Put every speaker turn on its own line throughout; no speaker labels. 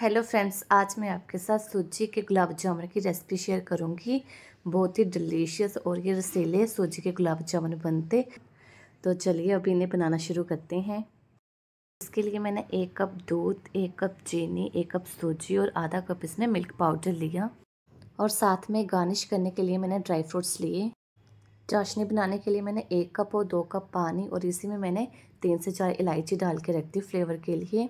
hello friends आज मैं आपके साथ सूजी के गुलाब जामुन की रेसिपी शेयर करूंगी बहुत ही डिलीशियस और ये रसीले सूजी के गुलाब जामुन बनते तो चलिए अभी इन्हें बनाना शुरू करते हैं इसके लिए मैंने एक कप दूध एक कप चीनी एक कप सूजी और आधा कप इसमें मिल्क पाउडर लिया और साथ में गार्निश करने के लिए मैंने ड्राई फ्रूट्स लिए चाशनी बनाने के लिए मैंने एक कप और दो कप पानी और इसी में मैंने तीन से चार इलायची डाल के रख दी फ्लेवर के लिए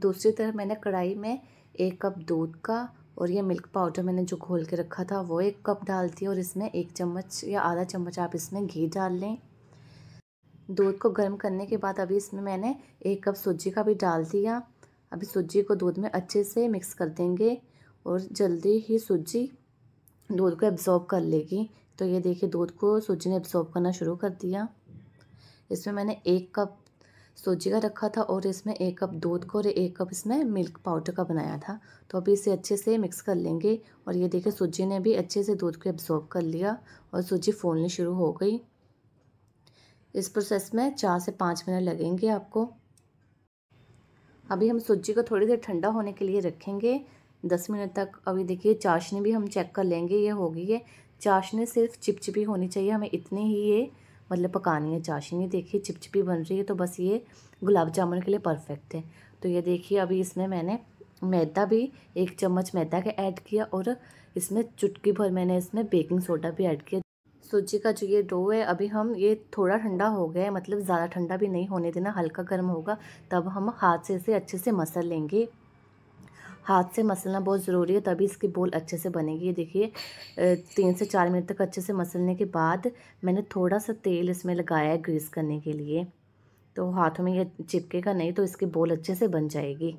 दूसरी तरफ मैंने कढ़ाई में एक कप दूध का और ये मिल्क पाउडर मैंने जो घोल के रखा था वो एक कप डाल दिया और इसमें एक चम्मच या आधा चम्मच आप इसमें घी डाल लें दूध को गर्म करने के बाद अभी इसमें मैंने एक कप सूजी का भी डाल दिया अभी सूजी को दूध में अच्छे से मिक्स कर देंगे और जल्दी ही सूजी दूध को एब्ज़ॉर्ब कर लेगी तो ये देखिए दूध को सूजी ने एब्ज़ॉर्ब करना शुरू कर दिया इसमें मैंने एक कप सूजी का रखा था और इसमें एक कप दूध को और एक कप इसमें मिल्क पाउडर का बनाया था तो अभी इसे अच्छे से मिक्स कर लेंगे और ये देखिए सूजी ने भी अच्छे से दूध को एब्जॉर्ब कर लिया और सूजी फूलनी शुरू हो गई इस प्रोसेस में चार से पाँच मिनट लगेंगे आपको अभी हम सूजी को थोड़ी देर ठंडा होने के लिए रखेंगे दस मिनट तक अभी देखिए चाशनी भी हम चेक कर लेंगे ये हो गई है चाशनी सिर्फ चिपचिपी होनी चाहिए हमें इतनी ही ये मतलब पकानी है चाशनी देखिए चिपचिपी बन रही है तो बस ये गुलाब जामुन के लिए परफेक्ट है तो ये देखिए अभी इसमें मैंने मैदा भी एक चम्मच मैदा का ऐड किया और इसमें चुटकी भर मैंने इसमें बेकिंग सोडा भी ऐड किया सूजी का जो ये डो है अभी हम ये थोड़ा ठंडा हो गया है मतलब ज़्यादा ठंडा भी नहीं होने देना हल्का गर्म होगा तब हम हाथ से इसे अच्छे से मसल लेंगे हाथ से मसलना बहुत ज़रूरी है तभी इसकी बोल अच्छे से बनेगी ये देखिए तीन से चार मिनट तक अच्छे से मसलने के बाद मैंने थोड़ा सा तेल इसमें लगाया है ग्रीस करने के लिए तो हाथों में ये चिपकेगा नहीं तो इसकी बोल अच्छे से बन जाएगी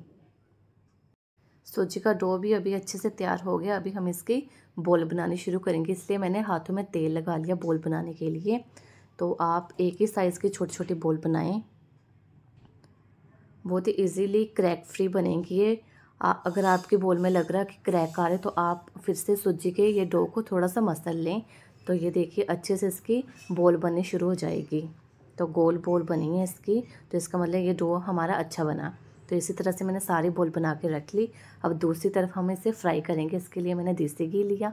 सूजी का डो भी अभी अच्छे से तैयार हो गया अभी हम इसकी बोल बनानी शुरू करेंगे इसलिए मैंने हाथों में तेल लगा लिया बोल बनाने के लिए तो आप एक ही साइज़ की छोटी छोटी बोल बनाएं बहुत ही इजीली क्रैक फ्री बनेंगी ये आ, अगर आपके बोल में लग रहा है कि क्रैक आ रहे तो आप फिर से सूजी के ये डो को थोड़ा सा मसल लें तो ये देखिए अच्छे से इसकी बोल बननी शुरू हो जाएगी तो गोल बोल बनी है इसकी तो इसका मतलब ये डो हमारा अच्छा बना तो इसी तरह से मैंने सारी बोल बना के रख ली अब दूसरी तरफ हम इसे फ्राई करेंगे इसके लिए मैंने देसी घी लिया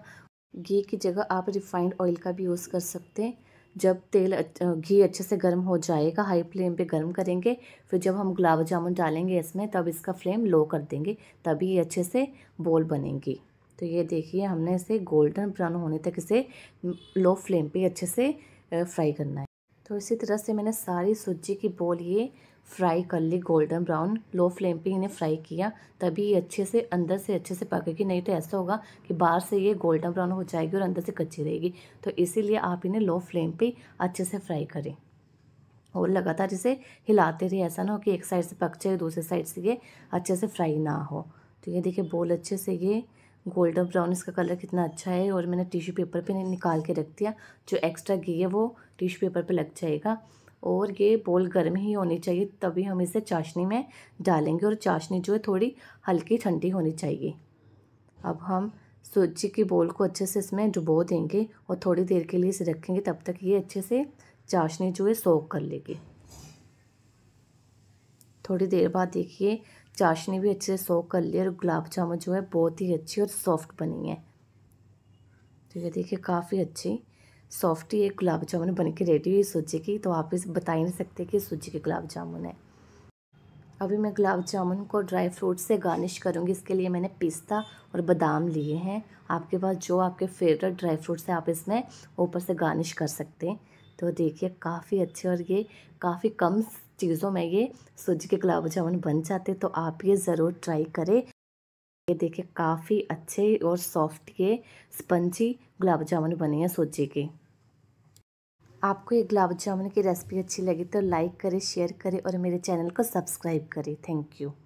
घी की जगह आप रिफाइंड ऑयल का भी यूज़ कर सकते हैं जब तेल घी अच्छे से गर्म हो जाएगा हाई फ्लेम पे गर्म करेंगे फिर जब हम गुलाब जामुन डालेंगे इसमें तब इसका फ्लेम लो कर देंगे तभी ये अच्छे से बॉल बनेंगी तो ये देखिए हमने इसे गोल्डन ब्राउन होने तक इसे लो फ्लेम पे अच्छे से फ्राई करना है तो इसी तरह से मैंने सारी सूजी की बॉल ये फ्राई कर ली गोल्डन ब्राउन लो फ्लेम पे इन्हें फ्राई किया तभी ये अच्छे से अंदर से अच्छे से पकेगी नहीं तो ऐसा होगा कि बाहर से ये गोल्डन ब्राउन हो जाएगी और अंदर से कच्ची रहेगी तो इसीलिए आप इन्हें लो फ्लेम पे अच्छे से फ्राई करें और लगातार इसे हिलाते रहिए ऐसा ना हो कि एक साइड से पक जाए दूसरे साइड से ये अच्छे से फ्राई ना हो तो ये देखिए बोल अच्छे से ये गोल्डन ब्राउन इसका कलर कितना अच्छा है और मैंने टिश्यू पेपर पे निकाल के रख दिया जो एक्स्ट्रा घी है वो टिश्यू पेपर पे लग जाएगा और ये बोल गर्म ही होनी चाहिए तभी हम इसे चाशनी में डालेंगे और चाशनी जो है थोड़ी हल्की ठंडी होनी चाहिए अब हम सूजी की बोल को अच्छे से इसमें डुबो देंगे और थोड़ी देर के लिए इसे रखेंगे तब तक ये अच्छे से चाशनी जो है सोख कर लेगी थोड़ी देर बाद देखिए चाशनी भी अच्छे से सोख कर ली और गुलाब जामुन जो है बहुत ही अच्छी और सॉफ्ट बनी है तो ये देखिए काफ़ी अच्छी सॉफ्ट ये गुलाब जामुन बन के रेडी हुई सूजी की तो आप इस बता ही नहीं सकते कि सूजी के गुलाब जामुन है अभी मैं गुलाब जामुन को ड्राई फ्रूट से गार्निश करूँगी इसके लिए मैंने पिस्ता और बादाम लिए हैं आपके पास जो आपके फेवरेट ड्राई फ्रूट्स हैं आप इसमें ऊपर से गार्निश कर सकते हैं तो देखिए काफ़ी अच्छे और ये काफ़ी कम चीज़ों में ये सूजी के गुलाब जामुन बन जाते तो आप ये ज़रूर ट्राई करें ये देखिए काफ़ी अच्छे और सॉफ्ट ये स्पंजी गुलाब जामुन बने हैं सूजी के आपको ये गुलाब जामुन की रेसिपी अच्छी लगी तो लाइक करें शेयर करें और मेरे चैनल को सब्सक्राइब करें थैंक यू